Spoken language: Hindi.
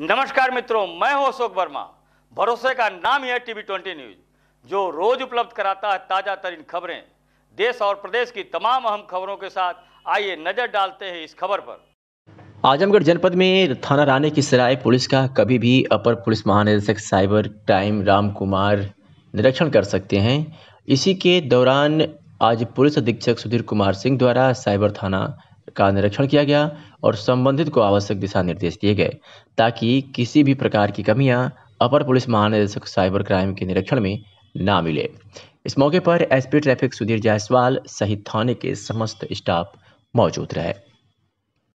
नमस्कार मित्रों मैं हूं अशोक वर्मा भरोसे का नाम है टीवी ट्वेंटी न्यूज जो रोज उपलब्ध कराता है ताजा तरीन खबरें देश और प्रदेश की तमाम अहम खबरों के साथ आइए नजर डालते हैं इस खबर पर आजमगढ़ जनपद में थाना रानी की सराय पुलिस का कभी भी अपर पुलिस महानिदेशक साइबर क्राइम राम कुमार निरीक्षण कर सकते हैं इसी के दौरान आज पुलिस अधीक्षक सुधीर कुमार सिंह द्वारा साइबर थाना का निरीक्षण किया गया और संबंधित को आवश्यक दिशा निर्देश दिए गए ताकि किसी भी प्रकार की कमियां अपर पुलिस महानिदेशक साइबर क्राइम के निरीक्षण में ना मिले इस मौके पर एसपी ट्रैफिक सुधीर जायसवाल सहित थाने के समस्त स्टाफ मौजूद रहे